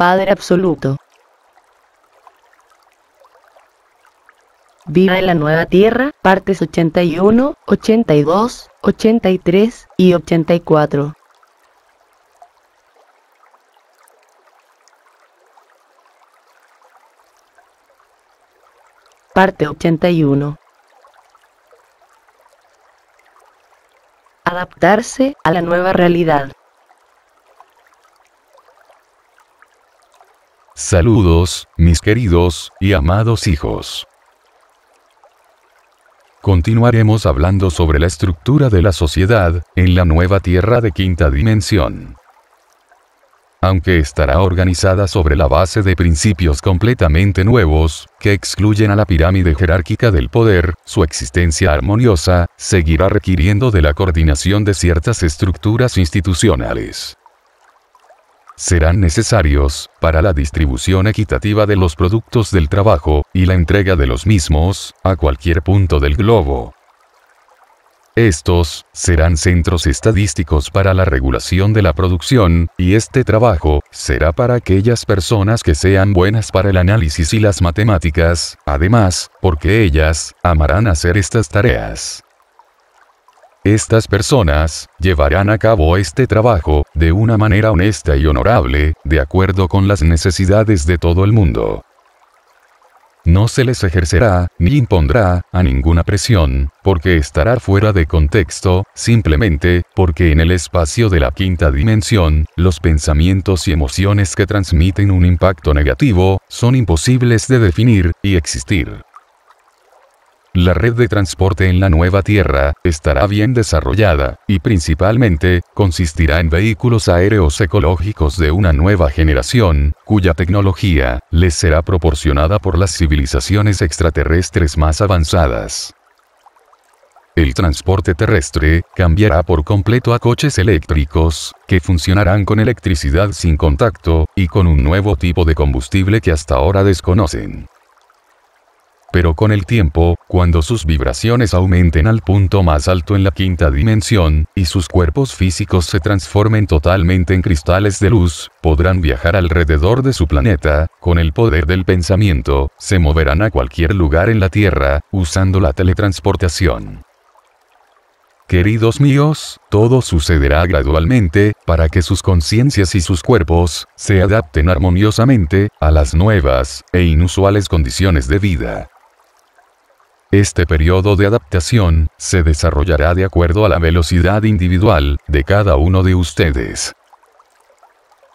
Padre Absoluto. Viva en la Nueva Tierra, partes 81, 82, 83 y 84. Parte 81. Adaptarse a la nueva realidad. Saludos, mis queridos y amados hijos. Continuaremos hablando sobre la estructura de la sociedad, en la nueva Tierra de quinta dimensión. Aunque estará organizada sobre la base de principios completamente nuevos, que excluyen a la pirámide jerárquica del poder, su existencia armoniosa, seguirá requiriendo de la coordinación de ciertas estructuras institucionales serán necesarios, para la distribución equitativa de los productos del trabajo, y la entrega de los mismos, a cualquier punto del globo. Estos serán centros estadísticos para la regulación de la producción, y este trabajo será para aquellas personas que sean buenas para el análisis y las matemáticas, además, porque ellas amarán hacer estas tareas. Estas personas llevarán a cabo este trabajo de una manera honesta y honorable, de acuerdo con las necesidades de todo el mundo. No se les ejercerá, ni impondrá, a ninguna presión, porque estará fuera de contexto, simplemente, porque en el espacio de la quinta dimensión, los pensamientos y emociones que transmiten un impacto negativo, son imposibles de definir y existir. La red de transporte en la nueva Tierra estará bien desarrollada, y principalmente, consistirá en vehículos aéreos ecológicos de una nueva generación, cuya tecnología les será proporcionada por las civilizaciones extraterrestres más avanzadas. El transporte terrestre cambiará por completo a coches eléctricos, que funcionarán con electricidad sin contacto, y con un nuevo tipo de combustible que hasta ahora desconocen. Pero con el tiempo, cuando sus vibraciones aumenten al punto más alto en la quinta dimensión, y sus cuerpos físicos se transformen totalmente en cristales de luz, podrán viajar alrededor de su planeta, con el poder del pensamiento, se moverán a cualquier lugar en la Tierra, usando la teletransportación. Queridos míos, todo sucederá gradualmente, para que sus conciencias y sus cuerpos se adapten armoniosamente a las nuevas e inusuales condiciones de vida. Este periodo de adaptación se desarrollará de acuerdo a la velocidad individual de cada uno de ustedes.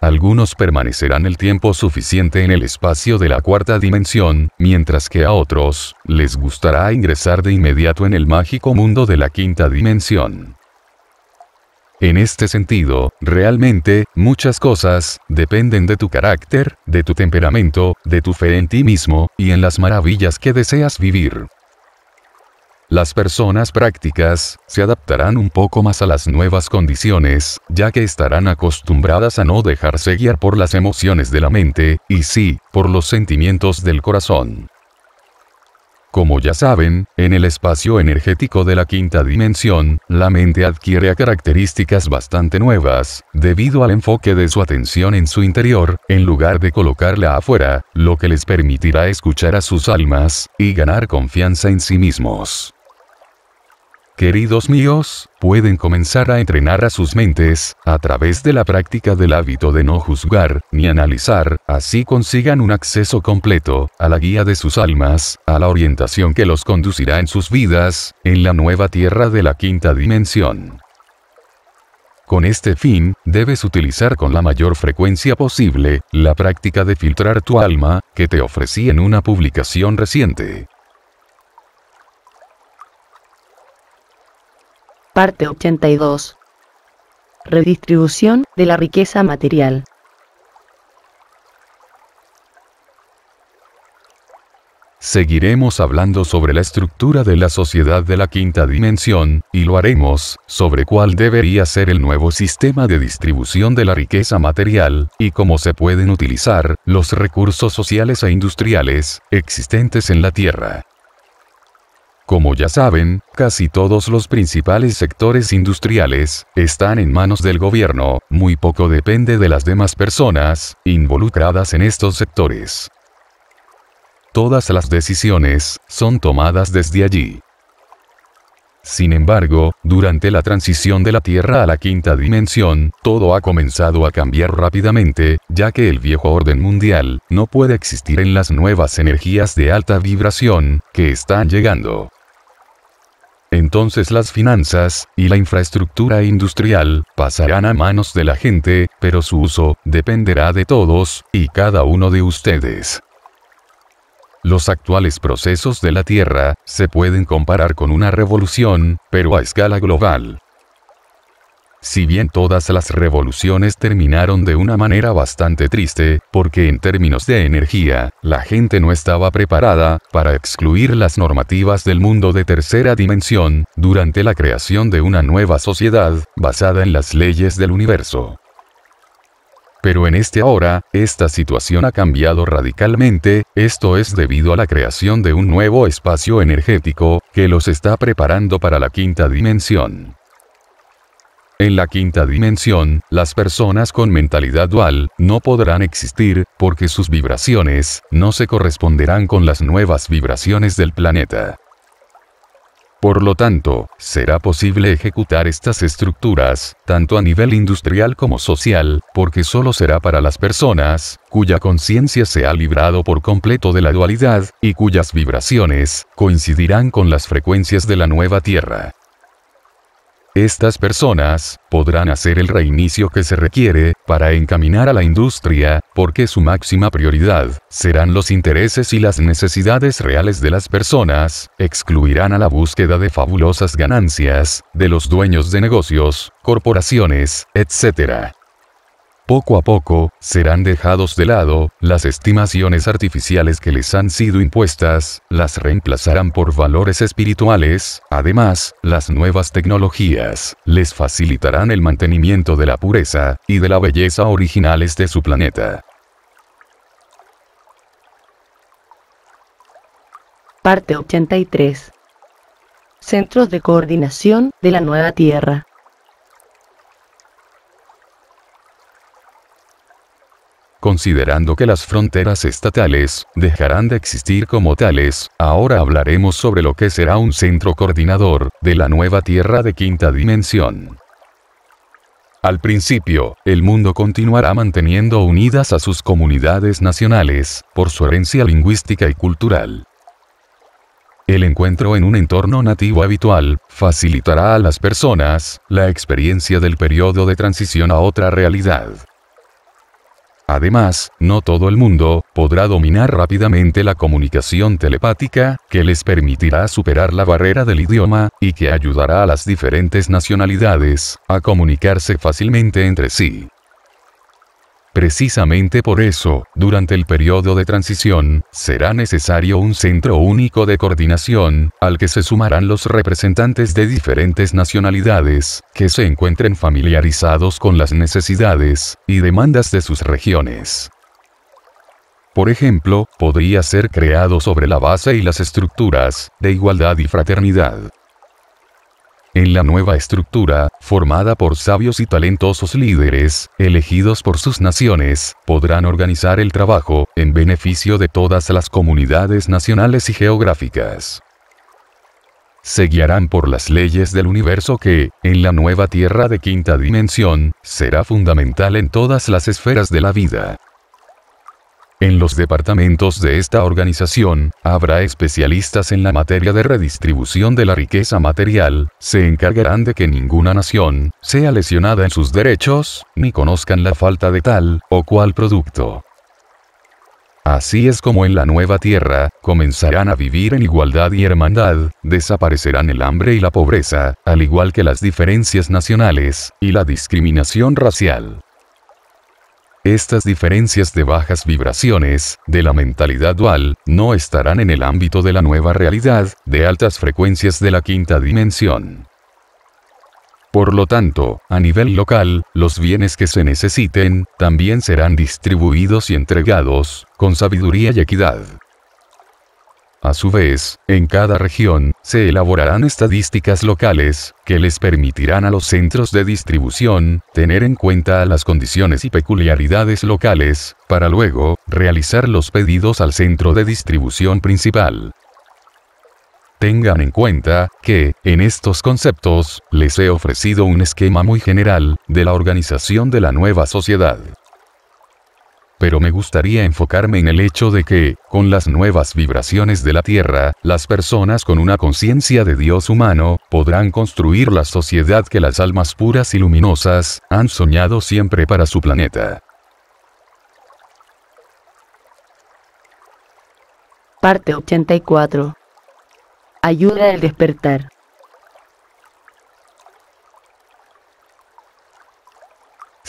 Algunos permanecerán el tiempo suficiente en el espacio de la cuarta dimensión, mientras que a otros, les gustará ingresar de inmediato en el mágico mundo de la quinta dimensión. En este sentido, realmente, muchas cosas dependen de tu carácter, de tu temperamento, de tu fe en ti mismo, y en las maravillas que deseas vivir. Las personas prácticas se adaptarán un poco más a las nuevas condiciones, ya que estarán acostumbradas a no dejarse guiar por las emociones de la mente, y sí, por los sentimientos del corazón. Como ya saben, en el espacio energético de la quinta dimensión, la mente adquiere características bastante nuevas, debido al enfoque de su atención en su interior, en lugar de colocarla afuera, lo que les permitirá escuchar a sus almas, y ganar confianza en sí mismos queridos míos, pueden comenzar a entrenar a sus mentes, a través de la práctica del hábito de no juzgar, ni analizar, así consigan un acceso completo, a la guía de sus almas, a la orientación que los conducirá en sus vidas, en la nueva tierra de la quinta dimensión. Con este fin, debes utilizar con la mayor frecuencia posible, la práctica de filtrar tu alma, que te ofrecí en una publicación reciente. Parte 82. Redistribución de la riqueza material. Seguiremos hablando sobre la estructura de la sociedad de la quinta dimensión, y lo haremos, sobre cuál debería ser el nuevo sistema de distribución de la riqueza material, y cómo se pueden utilizar los recursos sociales e industriales existentes en la Tierra. Como ya saben, casi todos los principales sectores industriales están en manos del gobierno, muy poco depende de las demás personas involucradas en estos sectores. Todas las decisiones son tomadas desde allí. Sin embargo, durante la transición de la Tierra a la quinta dimensión, todo ha comenzado a cambiar rápidamente, ya que el viejo orden mundial no puede existir en las nuevas energías de alta vibración que están llegando. Entonces las finanzas, y la infraestructura industrial, pasarán a manos de la gente, pero su uso, dependerá de todos, y cada uno de ustedes. Los actuales procesos de la Tierra, se pueden comparar con una revolución, pero a escala global. Si bien todas las revoluciones terminaron de una manera bastante triste, porque en términos de energía, la gente no estaba preparada para excluir las normativas del mundo de tercera dimensión, durante la creación de una nueva sociedad, basada en las leyes del universo. Pero en este ahora, esta situación ha cambiado radicalmente, esto es debido a la creación de un nuevo espacio energético, que los está preparando para la quinta dimensión. En la quinta dimensión, las personas con mentalidad dual no podrán existir, porque sus vibraciones no se corresponderán con las nuevas vibraciones del planeta. Por lo tanto, será posible ejecutar estas estructuras, tanto a nivel industrial como social, porque solo será para las personas, cuya conciencia se ha librado por completo de la dualidad, y cuyas vibraciones coincidirán con las frecuencias de la nueva Tierra. Estas personas podrán hacer el reinicio que se requiere para encaminar a la industria, porque su máxima prioridad serán los intereses y las necesidades reales de las personas, excluirán a la búsqueda de fabulosas ganancias de los dueños de negocios, corporaciones, etc. Poco a poco, serán dejados de lado, las estimaciones artificiales que les han sido impuestas, las reemplazarán por valores espirituales, además, las nuevas tecnologías, les facilitarán el mantenimiento de la pureza, y de la belleza originales de su planeta. Parte 83. Centros de Coordinación de la Nueva Tierra. considerando que las fronteras estatales dejarán de existir como tales, ahora hablaremos sobre lo que será un centro coordinador de la nueva Tierra de quinta dimensión. Al principio, el mundo continuará manteniendo unidas a sus comunidades nacionales, por su herencia lingüística y cultural. El encuentro en un entorno nativo habitual facilitará a las personas la experiencia del periodo de transición a otra realidad. Además, no todo el mundo podrá dominar rápidamente la comunicación telepática, que les permitirá superar la barrera del idioma, y que ayudará a las diferentes nacionalidades a comunicarse fácilmente entre sí. Precisamente por eso, durante el periodo de transición, será necesario un centro único de coordinación, al que se sumarán los representantes de diferentes nacionalidades, que se encuentren familiarizados con las necesidades y demandas de sus regiones. Por ejemplo, podría ser creado sobre la base y las estructuras de igualdad y fraternidad, en la nueva estructura, formada por sabios y talentosos líderes, elegidos por sus naciones, podrán organizar el trabajo, en beneficio de todas las comunidades nacionales y geográficas. Se guiarán por las leyes del universo que, en la nueva Tierra de quinta dimensión, será fundamental en todas las esferas de la vida. En los departamentos de esta organización, habrá especialistas en la materia de redistribución de la riqueza material, se encargarán de que ninguna nación sea lesionada en sus derechos, ni conozcan la falta de tal o cual producto. Así es como en la nueva tierra, comenzarán a vivir en igualdad y hermandad, desaparecerán el hambre y la pobreza, al igual que las diferencias nacionales, y la discriminación racial. Estas diferencias de bajas vibraciones, de la mentalidad dual, no estarán en el ámbito de la nueva realidad, de altas frecuencias de la quinta dimensión. Por lo tanto, a nivel local, los bienes que se necesiten, también serán distribuidos y entregados, con sabiduría y equidad. A su vez, en cada región, se elaborarán estadísticas locales, que les permitirán a los centros de distribución, tener en cuenta las condiciones y peculiaridades locales, para luego, realizar los pedidos al centro de distribución principal. Tengan en cuenta que, en estos conceptos, les he ofrecido un esquema muy general de la organización de la nueva sociedad pero me gustaría enfocarme en el hecho de que, con las nuevas vibraciones de la Tierra, las personas con una conciencia de Dios humano, podrán construir la sociedad que las almas puras y luminosas han soñado siempre para su planeta. Parte 84. Ayuda al despertar.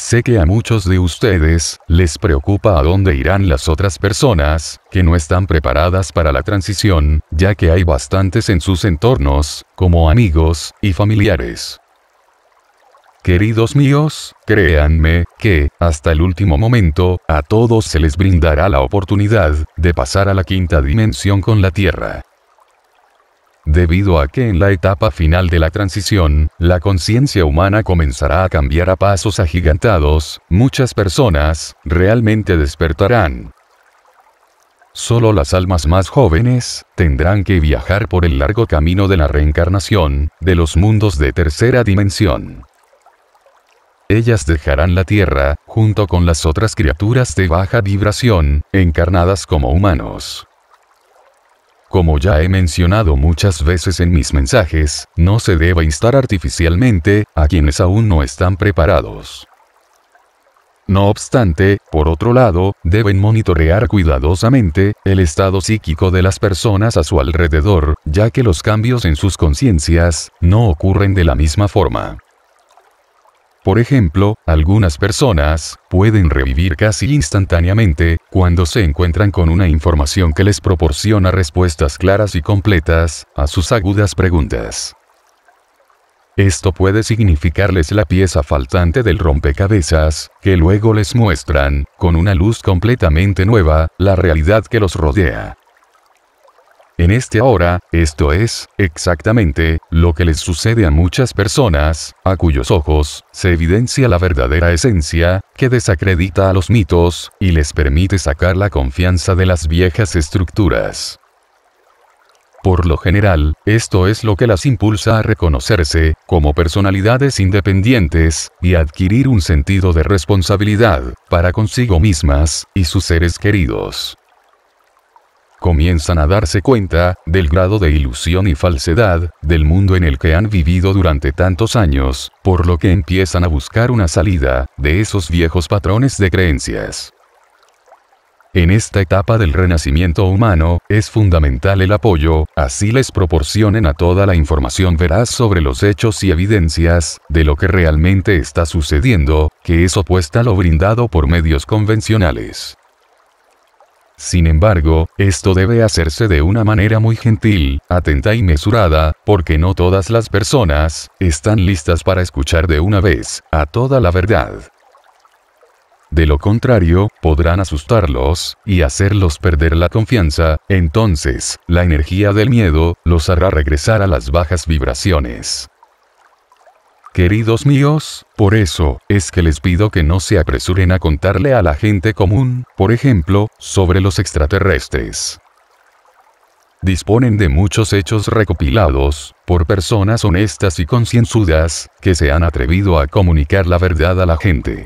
Sé que a muchos de ustedes les preocupa a dónde irán las otras personas, que no están preparadas para la transición, ya que hay bastantes en sus entornos, como amigos y familiares. Queridos míos, créanme, que, hasta el último momento, a todos se les brindará la oportunidad de pasar a la quinta dimensión con la Tierra debido a que en la etapa final de la transición, la conciencia humana comenzará a cambiar a pasos agigantados, muchas personas realmente despertarán. Solo las almas más jóvenes tendrán que viajar por el largo camino de la reencarnación, de los mundos de tercera dimensión. Ellas dejarán la Tierra, junto con las otras criaturas de baja vibración, encarnadas como humanos. Como ya he mencionado muchas veces en mis mensajes, no se debe instar artificialmente a quienes aún no están preparados. No obstante, por otro lado, deben monitorear cuidadosamente el estado psíquico de las personas a su alrededor, ya que los cambios en sus conciencias no ocurren de la misma forma. Por ejemplo, algunas personas pueden revivir casi instantáneamente cuando se encuentran con una información que les proporciona respuestas claras y completas a sus agudas preguntas. Esto puede significarles la pieza faltante del rompecabezas, que luego les muestran, con una luz completamente nueva, la realidad que los rodea. En este ahora, esto es, exactamente, lo que les sucede a muchas personas, a cuyos ojos, se evidencia la verdadera esencia, que desacredita a los mitos, y les permite sacar la confianza de las viejas estructuras. Por lo general, esto es lo que las impulsa a reconocerse como personalidades independientes y adquirir un sentido de responsabilidad para consigo mismas y sus seres queridos comienzan a darse cuenta del grado de ilusión y falsedad del mundo en el que han vivido durante tantos años, por lo que empiezan a buscar una salida de esos viejos patrones de creencias. En esta etapa del renacimiento humano, es fundamental el apoyo, así les proporcionen a toda la información veraz sobre los hechos y evidencias de lo que realmente está sucediendo, que es opuesta a lo brindado por medios convencionales. Sin embargo, esto debe hacerse de una manera muy gentil, atenta y mesurada, porque no todas las personas están listas para escuchar de una vez a toda la verdad. De lo contrario, podrán asustarlos y hacerlos perder la confianza, entonces, la energía del miedo los hará regresar a las bajas vibraciones. Queridos míos, por eso, es que les pido que no se apresuren a contarle a la gente común, por ejemplo, sobre los extraterrestres. Disponen de muchos hechos recopilados, por personas honestas y concienzudas, que se han atrevido a comunicar la verdad a la gente.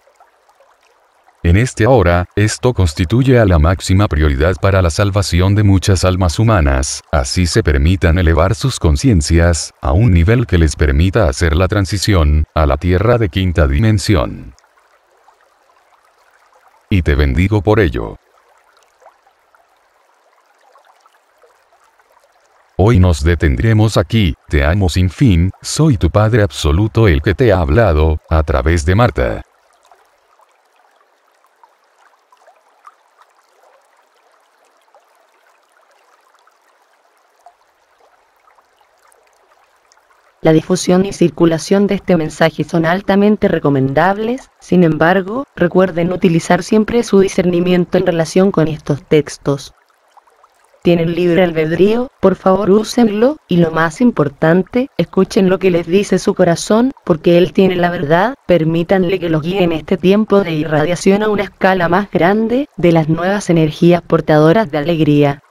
En este ahora, esto constituye a la máxima prioridad para la salvación de muchas almas humanas, así se permitan elevar sus conciencias, a un nivel que les permita hacer la transición, a la tierra de quinta dimensión. Y te bendigo por ello. Hoy nos detendremos aquí, te amo sin fin, soy tu Padre Absoluto el que te ha hablado, a través de Marta. La difusión y circulación de este mensaje son altamente recomendables, sin embargo, recuerden utilizar siempre su discernimiento en relación con estos textos. Tienen libre albedrío, por favor úsenlo, y lo más importante, escuchen lo que les dice su corazón, porque él tiene la verdad, permítanle que los guíe en este tiempo de irradiación a una escala más grande de las nuevas energías portadoras de alegría.